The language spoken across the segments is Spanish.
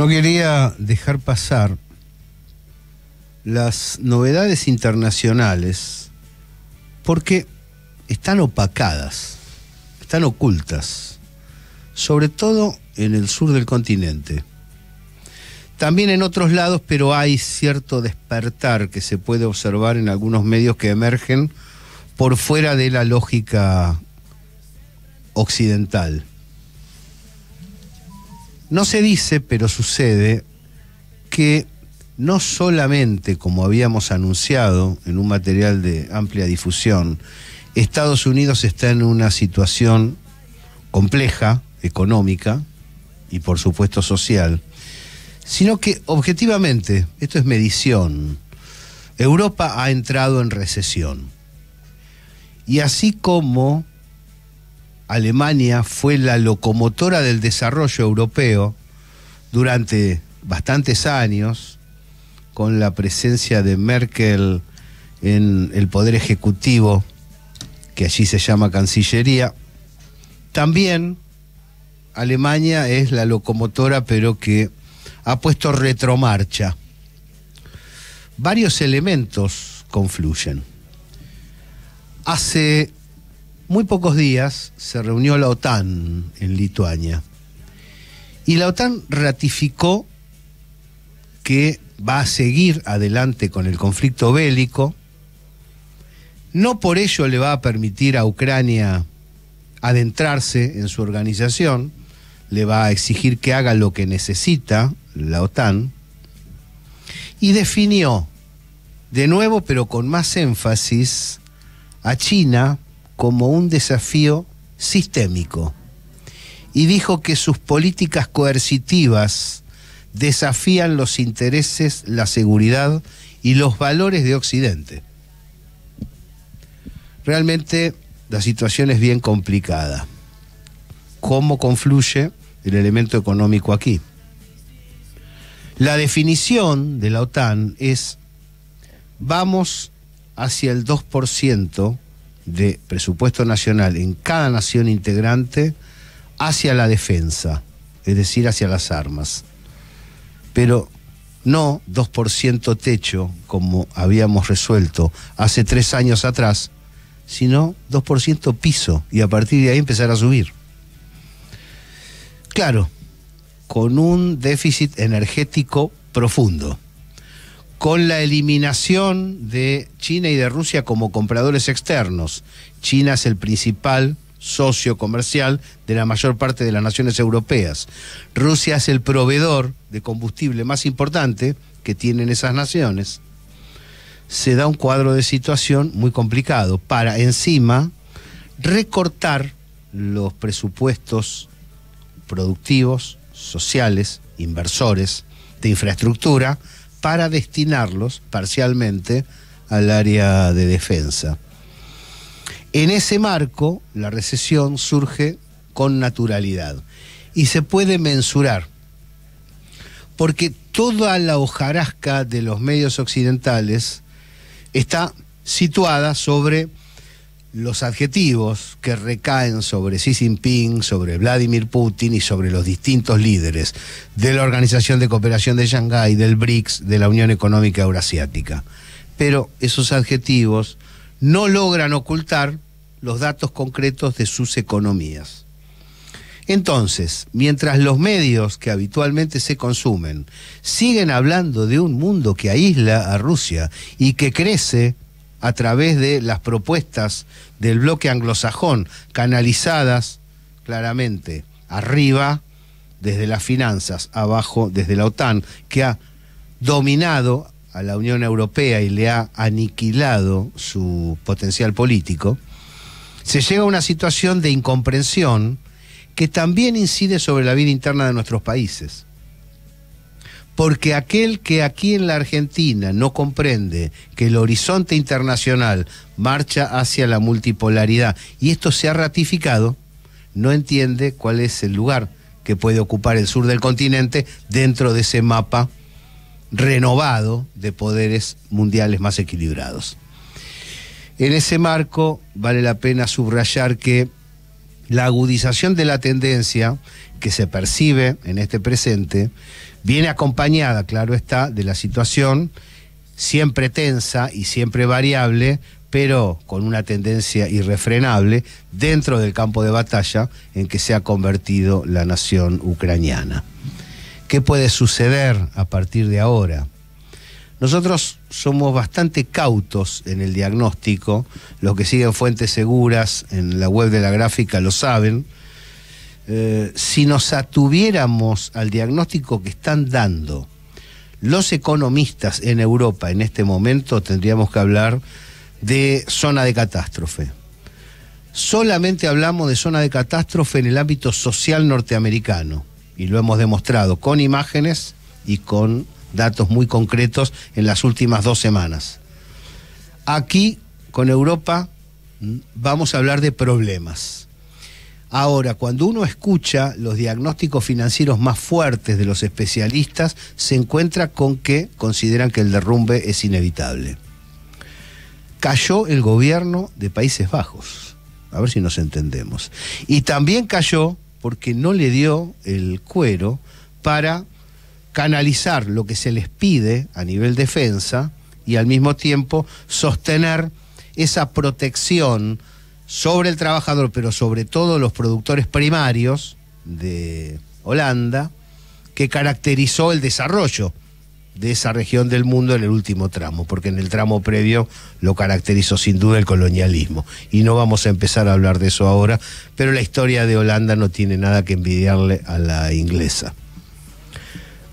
No quería dejar pasar las novedades internacionales porque están opacadas, están ocultas, sobre todo en el sur del continente. También en otros lados, pero hay cierto despertar que se puede observar en algunos medios que emergen por fuera de la lógica occidental. No se dice, pero sucede, que no solamente, como habíamos anunciado en un material de amplia difusión, Estados Unidos está en una situación compleja, económica y por supuesto social, sino que objetivamente, esto es medición, Europa ha entrado en recesión. Y así como Alemania fue la locomotora del desarrollo europeo durante bastantes años, con la presencia de Merkel en el Poder Ejecutivo, que allí se llama Cancillería. También Alemania es la locomotora, pero que ha puesto retromarcha. Varios elementos confluyen. Hace muy pocos días se reunió la OTAN en Lituania. Y la OTAN ratificó que va a seguir adelante con el conflicto bélico. No por ello le va a permitir a Ucrania adentrarse en su organización, le va a exigir que haga lo que necesita la OTAN, y definió, de nuevo pero con más énfasis, a China como un desafío sistémico y dijo que sus políticas coercitivas desafían los intereses, la seguridad y los valores de Occidente. Realmente la situación es bien complicada. ¿Cómo confluye el elemento económico aquí? La definición de la OTAN es vamos hacia el 2% de presupuesto nacional en cada nación integrante hacia la defensa, es decir, hacia las armas. Pero no 2% techo, como habíamos resuelto hace tres años atrás, sino 2% piso y a partir de ahí empezar a subir. Claro, con un déficit energético profundo con la eliminación de China y de Rusia como compradores externos. China es el principal socio comercial de la mayor parte de las naciones europeas. Rusia es el proveedor de combustible más importante que tienen esas naciones. Se da un cuadro de situación muy complicado para encima recortar los presupuestos productivos, sociales, inversores, de infraestructura, para destinarlos parcialmente al área de defensa. En ese marco, la recesión surge con naturalidad y se puede mensurar, porque toda la hojarasca de los medios occidentales está situada sobre los adjetivos que recaen sobre Xi Jinping, sobre Vladimir Putin y sobre los distintos líderes de la Organización de Cooperación de Shanghái, del BRICS, de la Unión Económica Eurasiática. Pero esos adjetivos no logran ocultar los datos concretos de sus economías. Entonces, mientras los medios que habitualmente se consumen siguen hablando de un mundo que aísla a Rusia y que crece a través de las propuestas del bloque anglosajón, canalizadas claramente arriba desde las finanzas, abajo desde la OTAN, que ha dominado a la Unión Europea y le ha aniquilado su potencial político, se llega a una situación de incomprensión que también incide sobre la vida interna de nuestros países porque aquel que aquí en la Argentina no comprende que el horizonte internacional marcha hacia la multipolaridad y esto se ha ratificado, no entiende cuál es el lugar que puede ocupar el sur del continente dentro de ese mapa renovado de poderes mundiales más equilibrados. En ese marco vale la pena subrayar que la agudización de la tendencia que se percibe en este presente viene acompañada, claro está, de la situación siempre tensa y siempre variable, pero con una tendencia irrefrenable dentro del campo de batalla en que se ha convertido la nación ucraniana. ¿Qué puede suceder a partir de ahora? Nosotros somos bastante cautos en el diagnóstico, los que siguen fuentes seguras en la web de la gráfica lo saben, eh, si nos atuviéramos al diagnóstico que están dando los economistas en Europa en este momento, tendríamos que hablar de zona de catástrofe. Solamente hablamos de zona de catástrofe en el ámbito social norteamericano, y lo hemos demostrado con imágenes y con datos muy concretos en las últimas dos semanas. Aquí, con Europa, mm, vamos a hablar de problemas Ahora, cuando uno escucha los diagnósticos financieros más fuertes de los especialistas, se encuentra con que consideran que el derrumbe es inevitable. Cayó el gobierno de Países Bajos, a ver si nos entendemos. Y también cayó porque no le dio el cuero para canalizar lo que se les pide a nivel defensa y al mismo tiempo sostener esa protección sobre el trabajador, pero sobre todo los productores primarios de Holanda, que caracterizó el desarrollo de esa región del mundo en el último tramo, porque en el tramo previo lo caracterizó sin duda el colonialismo. Y no vamos a empezar a hablar de eso ahora, pero la historia de Holanda no tiene nada que envidiarle a la inglesa.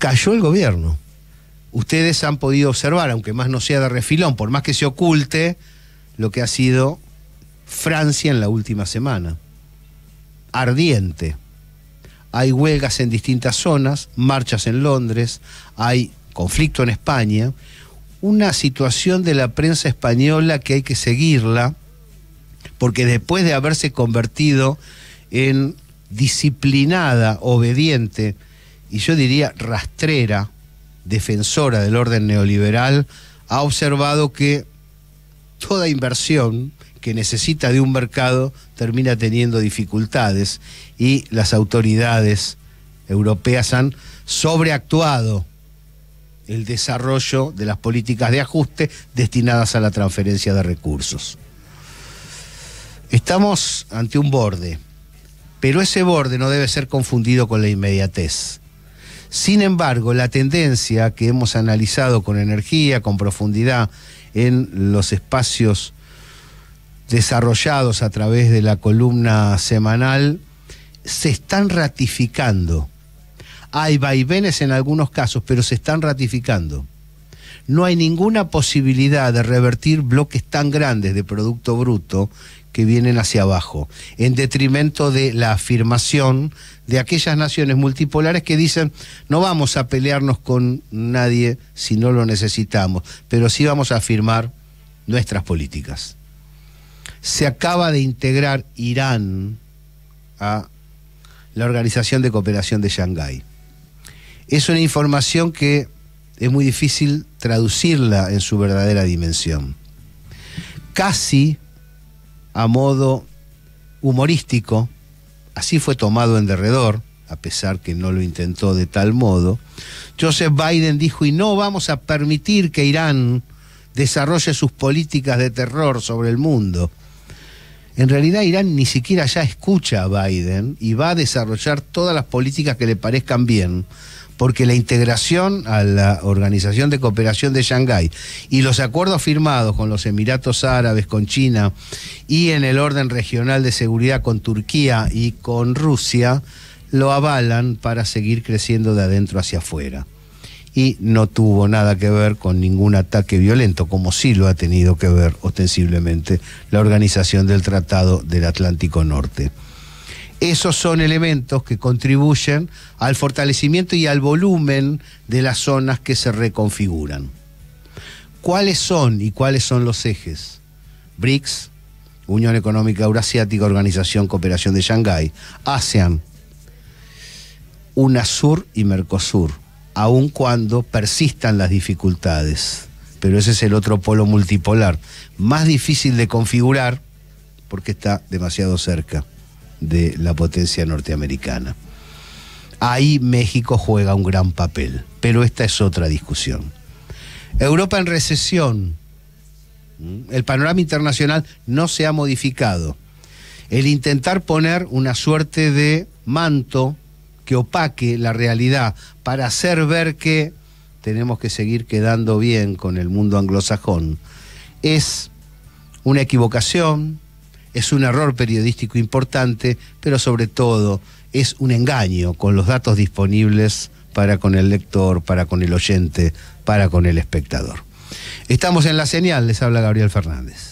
Cayó el gobierno. Ustedes han podido observar, aunque más no sea de refilón, por más que se oculte, lo que ha sido Francia en la última semana. Ardiente. Hay huelgas en distintas zonas, marchas en Londres, hay conflicto en España. Una situación de la prensa española que hay que seguirla, porque después de haberse convertido en disciplinada, obediente y yo diría rastrera, defensora del orden neoliberal, ha observado que toda inversión que necesita de un mercado termina teniendo dificultades y las autoridades europeas han sobreactuado el desarrollo de las políticas de ajuste destinadas a la transferencia de recursos. Estamos ante un borde, pero ese borde no debe ser confundido con la inmediatez. Sin embargo, la tendencia que hemos analizado con energía, con profundidad, en los espacios desarrollados a través de la columna semanal se están ratificando. Hay vaivenes en algunos casos, pero se están ratificando. No hay ninguna posibilidad de revertir bloques tan grandes de Producto Bruto que vienen hacia abajo, en detrimento de la afirmación de aquellas naciones multipolares que dicen no vamos a pelearnos con nadie si no lo necesitamos, pero sí vamos a afirmar nuestras políticas se acaba de integrar Irán a la Organización de Cooperación de Shanghái. Es una información que es muy difícil traducirla en su verdadera dimensión. Casi a modo humorístico, así fue tomado en derredor, a pesar que no lo intentó de tal modo, Joseph Biden dijo, y no vamos a permitir que Irán desarrolle sus políticas de terror sobre el mundo. En realidad Irán ni siquiera ya escucha a Biden y va a desarrollar todas las políticas que le parezcan bien, porque la integración a la Organización de Cooperación de Shanghái y los acuerdos firmados con los Emiratos Árabes, con China y en el orden regional de seguridad con Turquía y con Rusia, lo avalan para seguir creciendo de adentro hacia afuera y no tuvo nada que ver con ningún ataque violento, como sí lo ha tenido que ver ostensiblemente la organización del Tratado del Atlántico Norte. Esos son elementos que contribuyen al fortalecimiento y al volumen de las zonas que se reconfiguran. ¿Cuáles son y cuáles son los ejes? BRICS, Unión Económica Eurasiática, Organización Cooperación de Shanghái, ASEAN, UNASUR y MERCOSUR aun cuando persistan las dificultades. Pero ese es el otro polo multipolar, más difícil de configurar porque está demasiado cerca de la potencia norteamericana. Ahí México juega un gran papel, pero esta es otra discusión. Europa en recesión. Mm, el panorama internacional no se ha modificado. El intentar poner una suerte de manto que opaque la realidad para hacer ver que tenemos que seguir quedando bien con el mundo anglosajón. Es una equivocación, es un error periodístico importante, pero sobre todo es un engaño con los datos disponibles para con el lector, para con el oyente, para con el espectador. Estamos en la señal, les habla Gabriel Fernández.